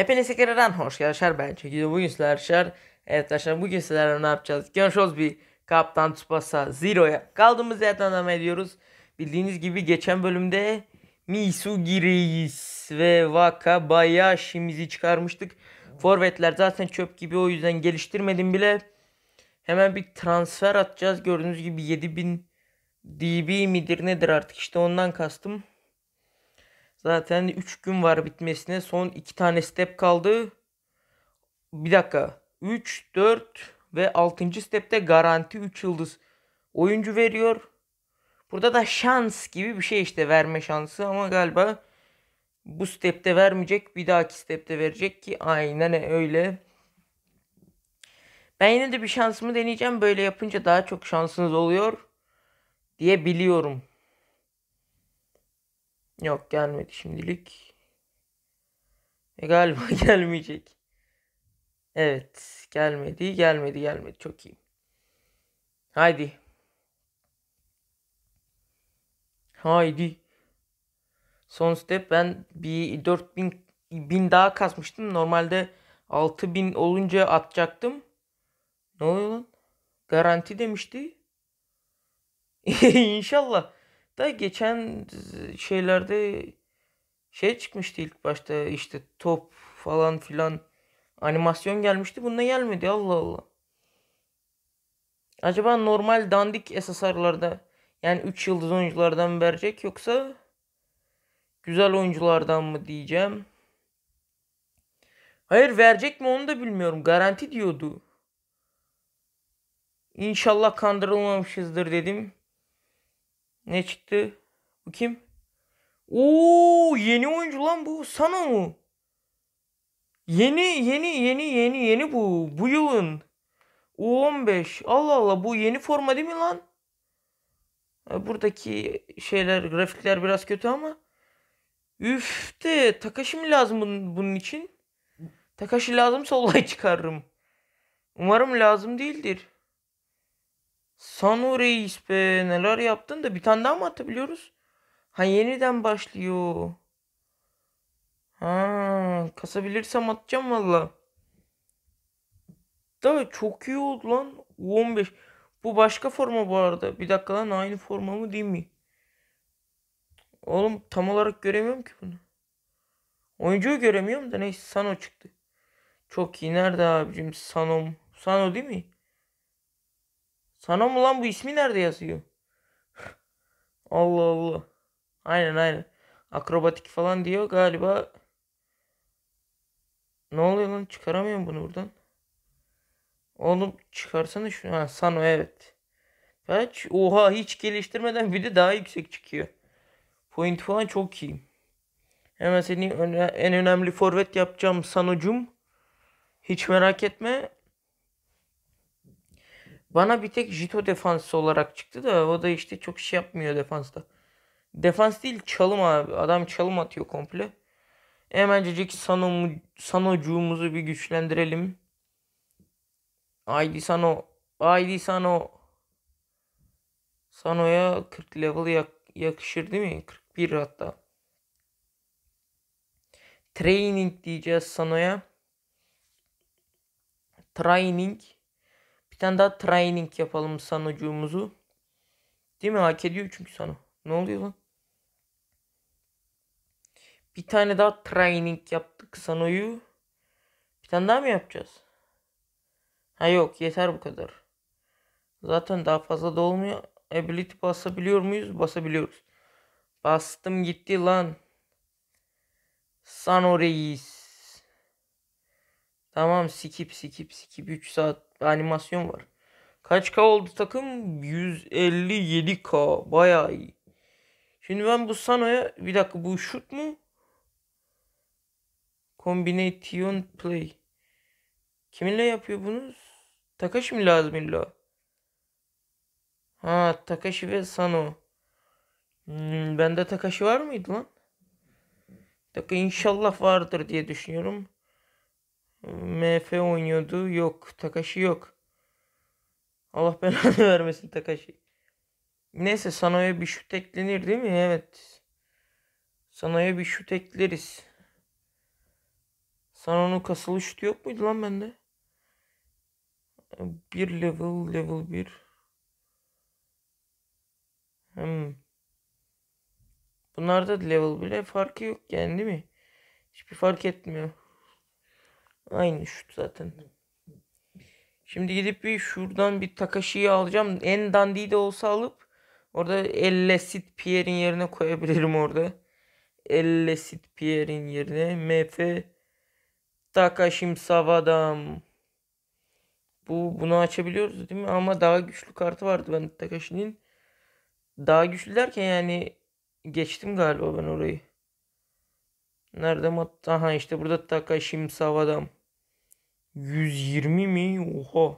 Hepiniz tekrardan hoş arkadaşlar ben Çekici bugün sizler arkadaşlar Evet arkadaşlar bugün sizlerle ne yapacağız Görüşürüz bir Kaptan Tsubasa Zero'ya kaldığımız yerden devam ediyoruz Bildiğiniz gibi geçen bölümde Misugiri'yiz ve vaka şimizi çıkarmıştık Forvetler zaten çöp gibi o yüzden geliştirmedim bile Hemen bir transfer atacağız gördüğünüz gibi 7000 DB midir nedir artık işte ondan kastım Zaten 3 gün var bitmesine. Son 2 tane step kaldı. Bir dakika. 3, 4 ve 6. stepte garanti 3 yıldız oyuncu veriyor. Burada da şans gibi bir şey işte verme şansı ama galiba bu stepte vermeyecek bir dahaki stepte verecek ki aynen öyle. Ben yine de bir şansımı deneyeceğim. Böyle yapınca daha çok şansınız oluyor diye biliyorum. Yok gelmedi şimdilik. E, galiba gelmeyecek. Evet gelmedi gelmedi gelmedi çok iyi. Haydi. Haydi. Son step ben bir 4000 bin daha kasmıştım. Normalde 6000 olunca atacaktım. Ne oluyor lan? Garanti demişti. İnşallah. Da geçen şeylerde şey çıkmıştı ilk başta işte top falan filan animasyon gelmişti. Bunda gelmedi Allah Allah. Acaba normal dandik SSR'larda yani 3 yıldız oyunculardan verecek yoksa güzel oyunculardan mı diyeceğim. Hayır verecek mi onu da bilmiyorum. Garanti diyordu. İnşallah kandırılmamışızdır dedim. Ne çıktı? Bu kim? Oo yeni oyuncu lan bu. Sana mı? Yeni yeni yeni yeni yeni bu. Bu yılın. U15. Allah Allah bu yeni forma değil mi lan? Buradaki şeyler grafikler biraz kötü ama. Üf de Takashi mi lazım bunun, bunun için? Takashi lazımsa olay çıkarırım. Umarım lazım değildir. Sanu Reis be neler yaptın da bir tane daha mı atabiliyoruz? Ha yeniden başlıyor. Ha kasabilirsem atacağım valla. Da çok iyi oldu lan. 15. Bu başka forma bu arada. Bir dakika lan aynı forma mı değil mi? Oğlum tam olarak göremiyorum ki bunu. Oyuncuyu göremiyorum da neyse Sano çıktı. Çok iyi. Nerede abicim Sanom? Sano değil mi? Sana mı lan bu ismi nerede yazıyor? Allah Allah. Aynen aynen. Akrobatik falan diyor galiba. Ne oluyor lan çıkaramıyorum bunu buradan. Oğlum çıkarsana şunu. Ha Sano evet. Kaç? Oha hiç geliştirmeden bir de daha yüksek çıkıyor. Point falan çok iyi. Hemen seni öne, en önemli forvet yapacağım Sano'cum. Hiç merak etme. Bana bir tek Jito defansı olarak çıktı da o da işte çok şey yapmıyor defansta. Defans değil çalım abi. Adam çalım atıyor komple. Hemencecik Sano, Sanocuğumuzu bir güçlendirelim. Haydi Sano. Haydi Sano. Sano'ya 40 level yak yakışır değil mi? 41 hatta. Training diyeceğiz Sano'ya. Training tane daha training yapalım Sanucuğumuzu. Değil mi? Hak ediyor çünkü Sanu. Ne oluyor lan? Bir tane daha training yaptık Sanoyu. Bir tane daha mı yapacağız? Ha yok yeter bu kadar. Zaten daha fazla da olmuyor. Ability basabiliyor muyuz? Basabiliyoruz. Bastım gitti lan. Sano reis. Tamam sikip sikip sikip 3 saat animasyon var. Kaç K oldu takım? 157K. Bayağı iyi. Şimdi ben bu Sano'ya bir dakika bu şut mu? Combination play. Kiminle yapıyor bunu? Takashi mi lazım illa? Ha Takashi ve Sano. Hmm, bende Takashi var mıydı lan? Bir dakika inşallah vardır diye düşünüyorum. MF oynuyordu. Yok. Takashi yok. Allah belanı vermesin Takashi. Neyse Sano'ya bir şut eklenir değil mi? Evet. Sano'ya bir şut ekleriz. Sano'nun kasılı şutu yok muydu lan bende? Bir level level bir. Hmm. Bunlarda level bile farkı yok yani değil mi? Hiçbir fark etmiyor. Aynı şut zaten. Şimdi gidip bir şuradan bir Takashi'yi alacağım. En dandiyi de olsa alıp orada Ellesit Pierre'in yerine koyabilirim orada. Ellesit Pierre'in yerine MF Takashim Savadam. Bu bunu açabiliyoruz değil mi? Ama daha güçlü kartı vardı ben Takashi'nin. Daha güçlü derken yani geçtim galiba ben orayı. Nerede mat? Aha işte burada Takashim Savadam. 120 mi? Oha.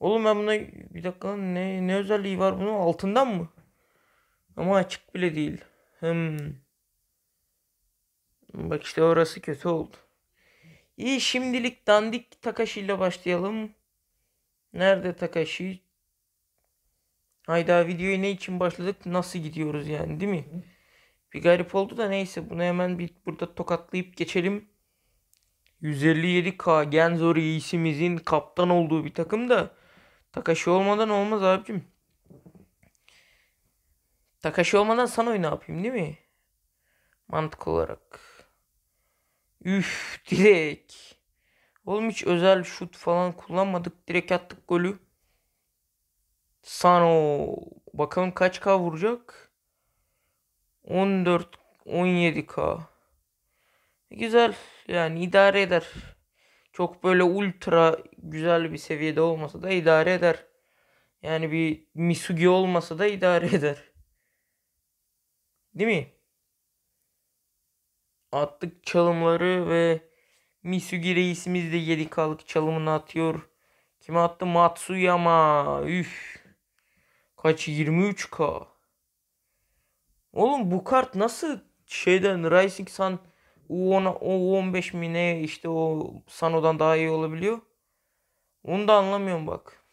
Oğlum ben buna bir dakika ne ne özelliği var bunun altından mı? Ama açık bile değil. Hem bak işte orası kötü oldu. İyi şimdilik dandik Takashi ile başlayalım. Nerede Takashi? Hayda videoyu ne için başladık? Nasıl gidiyoruz yani değil mi? Bir garip oldu da neyse bunu hemen bir burada tokatlayıp geçelim. 157K Genzo isimizin kaptan olduğu bir takım da Takashi olmadan olmaz abicim. Takashi olmadan Sano'yu ne yapayım değil mi? Mantık olarak. Üf direkt. Oğlum hiç özel şut falan kullanmadık. Direkt attık golü. Sano. Bakalım kaç K vuracak? 14 17K. Güzel. Yani idare eder. Çok böyle ultra güzel bir seviyede olmasa da idare eder. Yani bir Misugi olmasa da idare eder. Değil mi? Attık çalımları ve Misugi reisimiz de 7K'lık çalımını atıyor. Kime attı? Matsuyama. Üf. Kaç? 23K. Oğlum bu kart nasıl şeyden Rising Sun U10, U15 mi ne işte o Sano'dan daha iyi olabiliyor. Onu da anlamıyorum bak.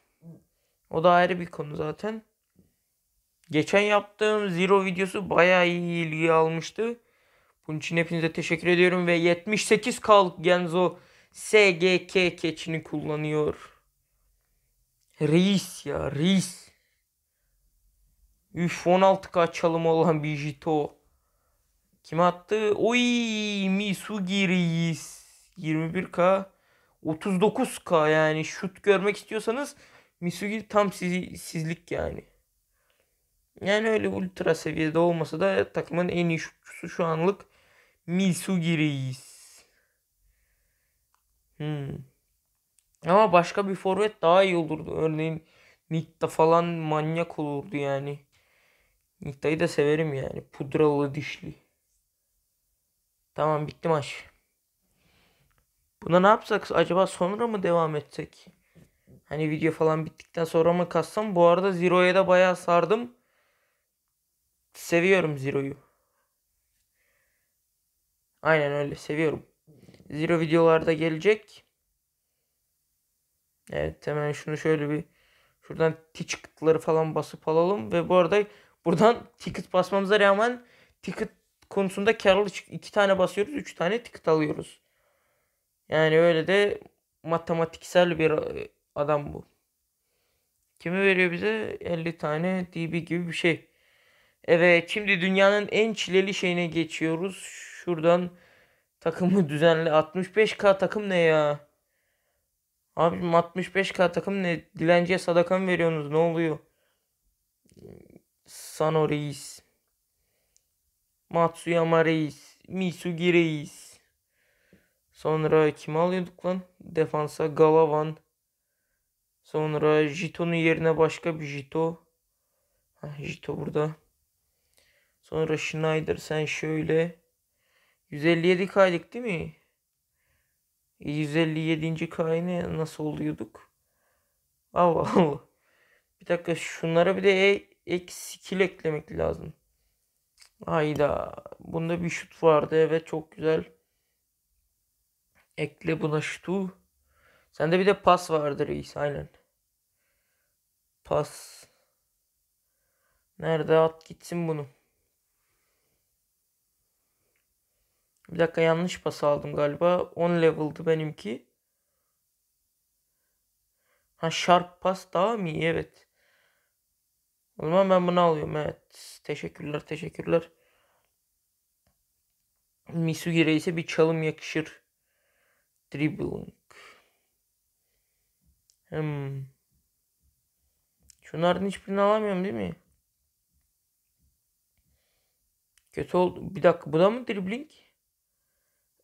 O da ayrı bir konu zaten. Geçen yaptığım Zero videosu bayağı iyi ilgi almıştı. Bunun için hepinize teşekkür ediyorum ve 78 kalk Genzo SGK keçini kullanıyor. Reis ya reis. Üf 16 kaçalım olan bir jito. Kim attı? Oy Misugiri'yiz. 21K. 39K yani şut görmek istiyorsanız Misugiri tam sizi, sizlik yani. Yani öyle ultra seviyede olmasa da takımın en iyi şutçusu şu anlık Misugiri'yiz. Hmm. Ama başka bir forvet daha iyi olurdu. Örneğin Nikta falan manyak olurdu yani. Nikta'yı da severim yani. Pudralı dişli. Tamam bitti maç. Buna ne yapsak acaba sonra mı devam etsek? Hani video falan bittikten sonra mı kassam? Bu arada Zero'ya da bayağı sardım. Seviyorum Zero'yu. Aynen öyle seviyorum. Zero videolarda gelecek. Evet hemen şunu şöyle bir şuradan ticket'ları falan basıp alalım ve bu arada buradan ticket basmamıza rağmen ticket konusunda karlı iki tane basıyoruz, üç tane ticket alıyoruz. Yani öyle de matematiksel bir e, adam bu. Kimi veriyor bize? 50 tane DB gibi bir şey. Evet şimdi dünyanın en çileli şeyine geçiyoruz. Şuradan takımı düzenle. 65K takım ne ya? Abicim 65K takım ne? Dilenciye sadaka mı veriyorsunuz? Ne oluyor? Sano Reis. Matsuyama Reis. Misugi Reis. Sonra kimi alıyorduk lan? Defansa Galavan. Sonra Jito'nun yerine başka bir Jito. Heh, Jito burada. Sonra Schneider sen şöyle. 157 kaydık değil mi? 157. E, kayne nasıl oluyorduk? Allah Allah. Bir dakika şunlara bir de e, ek skill eklemek lazım. Hayda. Bunda bir şut vardı. Evet çok güzel. Ekle buna şutu. Sende bir de pas vardır reis. Aynen. Pas. Nerede at gitsin bunu. Bir dakika yanlış pas aldım galiba. 10 level'dı benimki. Ha sharp pas daha mı iyi? Evet. O zaman ben bunu alıyorum. Evet. Teşekkürler teşekkürler. Misugi Reis'e bir çalım yakışır. Dribbling. Hmm. Şunlardan hiçbirini alamıyorum değil mi? Kötü oldu. Bir dakika bu da mı dribbling?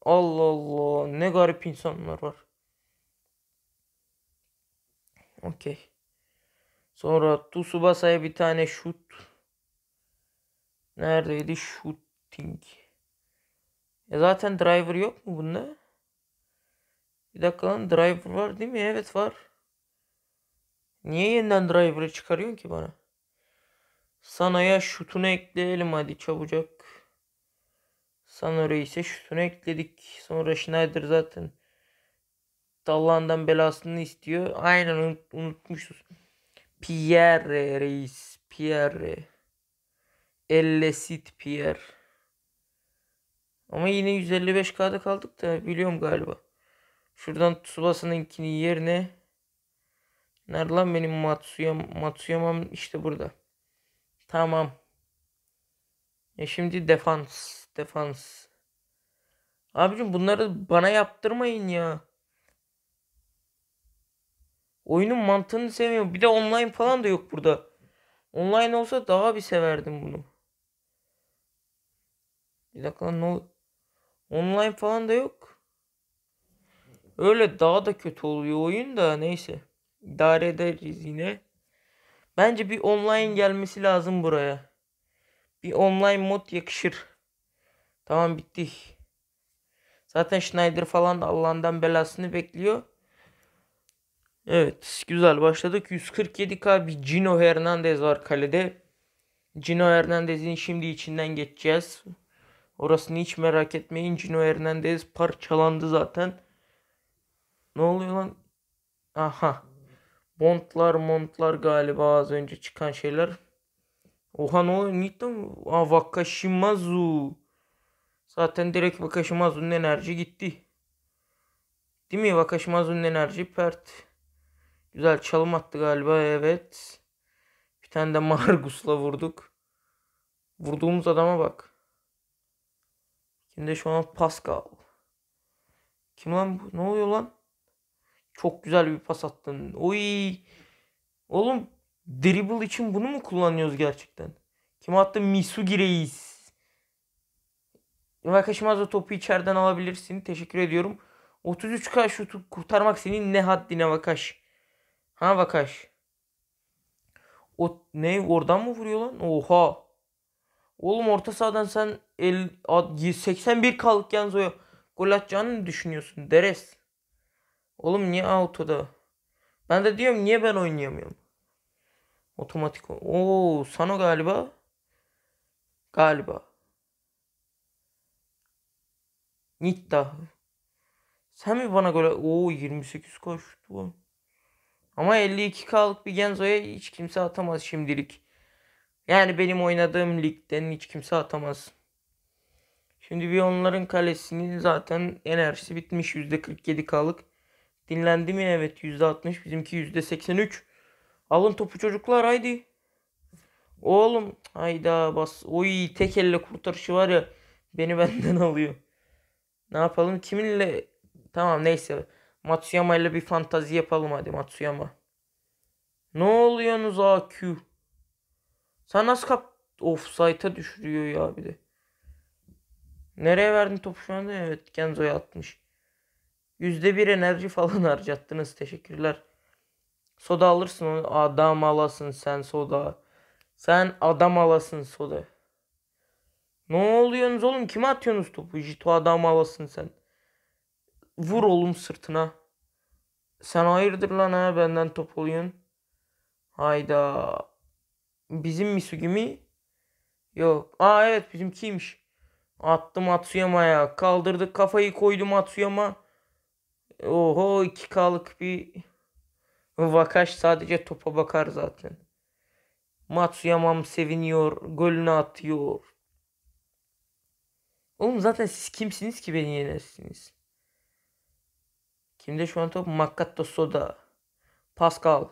Allah Allah ne garip insanlar var. Okey. Sonra Tsubasa'ya bir tane şut. Neredeydi? Shooting. E zaten driver yok mu bunda? Bir dakika lan driver var değil mi? Evet var. Niye yeniden driver'ı çıkarıyorsun ki bana? Sana'ya şutunu ekleyelim hadi çabucak. Sana ise şutunu ekledik. Sonra Schneider zaten Dallan'dan belasını istiyor. Aynen unut, unutmuşuz. Pierre reis. Pierre. Ellesit Pierre. Ama yine 155K'da kaldık da biliyorum galiba. Şuradan Tsubasa'nınkini yerine Nerede lan benim Matsuyam Matsuyamam işte burada. Tamam. E şimdi defans. Defans. Abicim bunları bana yaptırmayın ya. Oyunun mantığını sevmiyorum. Bir de online falan da yok burada. Online olsa daha bir severdim bunu. Bir dakika no. Online falan da yok. Öyle daha da kötü oluyor oyun da neyse. İdare ederiz yine. Bence bir online gelmesi lazım buraya. Bir online mod yakışır. Tamam bitti. Zaten Schneider falan da Allah'ından belasını bekliyor. Evet güzel başladık. 147K bir Gino Hernandez var kalede. Gino Hernandez'in şimdi içinden geçeceğiz. Orasını hiç merak etmeyin. Gino Hernandez parçalandı zaten. Ne oluyor lan? Aha. Bontlar montlar galiba az önce çıkan şeyler. Oha ne oluyor? Gitti mi? Aa Vakashimazu. Zaten direkt Vakashimazu'nun enerji gitti. Değil mi? Vakashimazu'nun enerji pert. Güzel çalım attı galiba evet. Bir tane de Margus'la vurduk. Vurduğumuz adama bak. Şimdi şu an Pascal. Kim lan bu? Ne oluyor lan? Çok güzel bir pas attın. Oy. Oğlum dribble için bunu mu kullanıyoruz gerçekten? Kim attı? Misugi Reis. o topu içeriden alabilirsin. Teşekkür ediyorum. 33K şutu kurtarmak senin ne haddine Vakaş. Ha Vakaş. O ne oradan mı vuruyor lan? Oha. Oğlum orta sahadan sen 50, 81 kalık Genzo'ya gol atacağını düşünüyorsun Deres. Oğlum niye autoda? Ben de diyorum niye ben oynayamıyorum? Otomatik. Oo Sano galiba. Galiba. Nitta. Sen mi bana gol? Oo 28 koştu. Ama 52 kalık bir Genzo'ya hiç kimse atamaz şimdilik. Yani benim oynadığım ligden hiç kimse atamaz. Şimdi bir onların kalesinin zaten enerjisi bitmiş 47 kalık. Dinlendi mi? Evet %60 bizimki %83. Alın topu çocuklar haydi. Oğlum hayda bas. Oy tek elle kurtarışı var ya beni benden alıyor. Ne yapalım kiminle? Tamam neyse. Matsuyama ile bir fantazi yapalım hadi Matsuyama. Ne oluyorsunuz AQ? Sen nasıl kap... sayta düşürüyor ya bir de. Nereye verdin topu şu anda? Evet Genzo'ya atmış. %1 enerji falan harcattınız. Teşekkürler. Soda alırsın Adam alasın sen soda. Sen adam alasın soda. Ne oluyorsunuz oğlum? Kime atıyorsunuz topu? Jito adam alasın sen. Vur oğlum sırtına. Sen hayırdır lan ha benden top oluyorsun. Hayda. Bizim Misugi mi? Yok. Aa evet bizimkiymiş. Attım Atsuyama'ya. Kaldırdık kafayı koydum Atsuyama. Oho 2K'lık bir Vakaş sadece topa bakar zaten. Matsuyamam seviniyor. Golünü atıyor. Oğlum zaten siz kimsiniz ki beni yenersiniz? Kimde şu an top? Makkatta Soda. Pascal.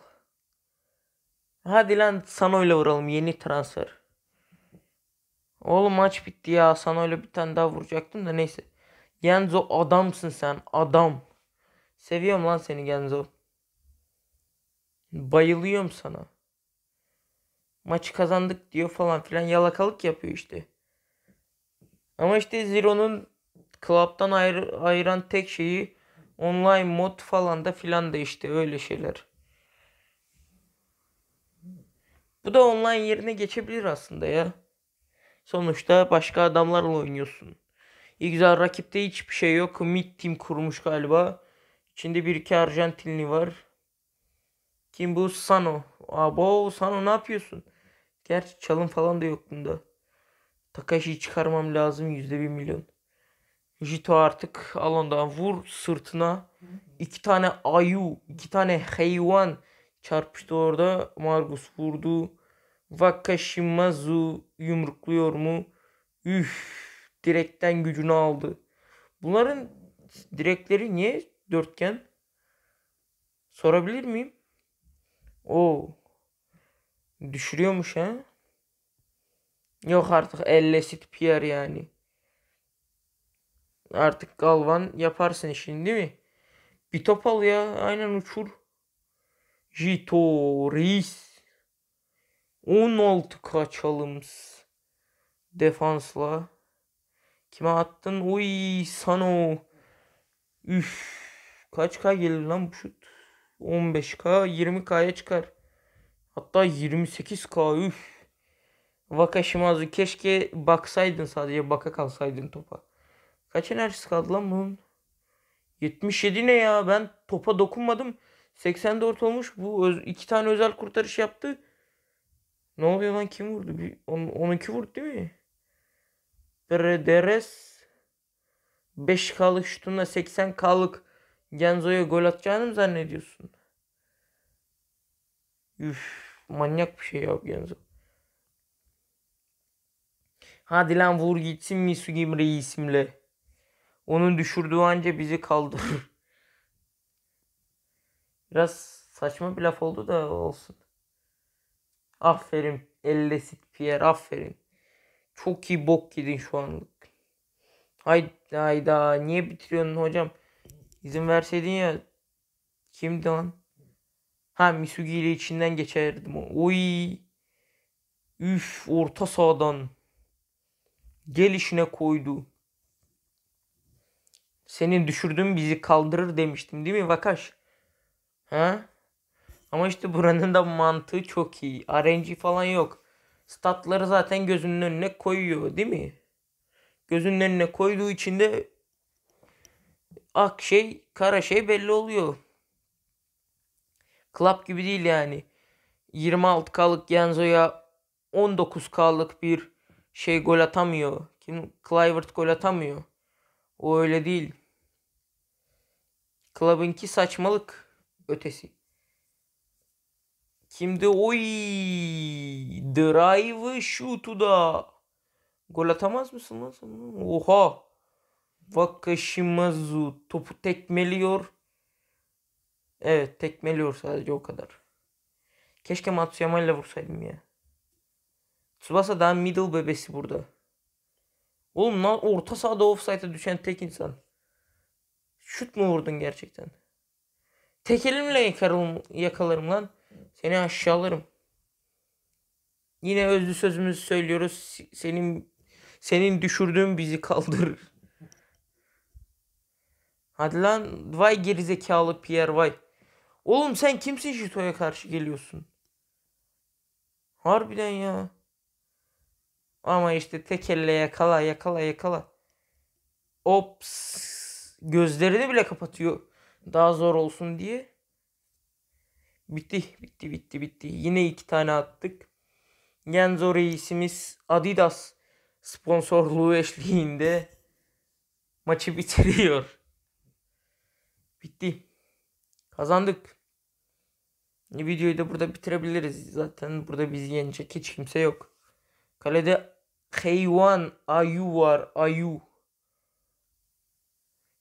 Hadi lan Sano'yla vuralım yeni transfer. Oğlum maç bitti ya. Sano'yla bir tane daha vuracaktım da neyse. Genzo adamsın sen. Adam. Seviyorum lan seni Genzo. Bayılıyorum sana. Maçı kazandık diyor falan filan yalakalık yapıyor işte. Ama işte Zero'nun Club'dan ayır ayıran tek şeyi Online mod falan da filan da işte öyle şeyler. Bu da online yerine geçebilir aslında ya. Sonuçta başka adamlarla oynuyorsun. İyi güzel rakipte hiçbir şey yok. Mid team kurmuş galiba. İçinde bir iki Arjantinli var. Kim bu? Sano. Abo Sano ne yapıyorsun? Gerçi çalım falan da yok bunda. Takashi'yi çıkarmam lazım yüzde bir milyon. Jito artık Alon'dan vur sırtına. İki tane ayu, iki tane hayvan çarpıştı orada. Margus vurdu. Vakashimazu yumrukluyor mu? Üf, direkten gücünü aldı. Bunların direkleri niye dörtgen? Sorabilir miyim? O düşürüyormuş ha. Yok artık elle sit Pierre yani. Artık Galvan yaparsın işini değil mi? Bir top al ya. Aynen uçur. Jito reis. 16 kaçalımız. Defansla. Kime attın? Oy Sano. Üf. Kaç K gelir lan bu şut? 15K 20K'ya çıkar. Hatta 28K üf. Vaka Şimazu keşke baksaydın sadece baka kalsaydın topa. Kaç enerjisi kaldı lan bunun? 77 ne ya? Ben topa dokunmadım. 84 olmuş. Bu öz, iki tane özel kurtarış yaptı. Ne oluyor lan? Kim vurdu? Bir, on, 12 vurdu değil mi? Brederes 5K'lık şutuna 80 kalık Genzo'ya gol atacağını mı zannediyorsun? Üf, manyak bir şey ya Genzo. Hadi lan vur gitsin Misugi isimle. Onun düşürdüğü anca bizi kaldırır. Biraz saçma bir laf oldu da olsun. Aferin. Ellesit Pierre aferin. Çok iyi bok yedin şu anlık. Hay, hayda niye bitiriyorsun hocam? İzin verseydin ya. Kimdi lan? Ha Misugi ile içinden geçerdim. Oy. Üf orta sahadan. Gelişine koydu. Senin düşürdüğün bizi kaldırır demiştim değil mi Vakaş? Ha? Ama işte buranın da mantığı çok iyi. RNG falan yok. Statları zaten gözünün önüne koyuyor değil mi? Gözünün önüne koyduğu için de ak şey kara şey belli oluyor. Club gibi değil yani. 26K'lık Genzo'ya 19K'lık bir şey gol atamıyor. Kim Clivert gol atamıyor. O öyle değil. Club'ınki saçmalık ötesi. Kimdi? Oy! drive şutu da. Gol atamaz mısın lan sen? Oha! Vakashimazu topu tekmeliyor. Evet tekmeliyor sadece o kadar. Keşke Matsuyama ile vursaydım ya. Tsubasa daha middle bebesi burada. Oğlum lan orta sahada offside'e düşen tek insan. Şut mu vurdun gerçekten? Tekelimle yakarım, yakalarım lan. Seni aşağılarım. Yine özlü sözümüzü söylüyoruz. Senin senin düşürdüğün bizi kaldırır. Hadi lan vay gerizekalı Pierre vay. Oğlum sen kimsin Jito'ya karşı geliyorsun? Harbiden ya. Ama işte tekelle yakala yakala yakala. Ops. Gözlerini bile kapatıyor. Daha zor olsun diye. Bitti, bitti, bitti, bitti. Yine iki tane attık. Genzo reisimiz Adidas sponsorluğu eşliğinde maçı bitiriyor. Bitti. Kazandık. E, videoyu da burada bitirebiliriz. Zaten burada bizi yenecek hiç kimse yok. Kalede Heyvan Ayu var. Ayu.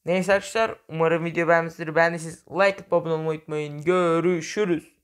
Neyse arkadaşlar umarım video beğenmişsinizdir. Beğendiyseniz like atıp abone olmayı unutmayın. Görüşürüz.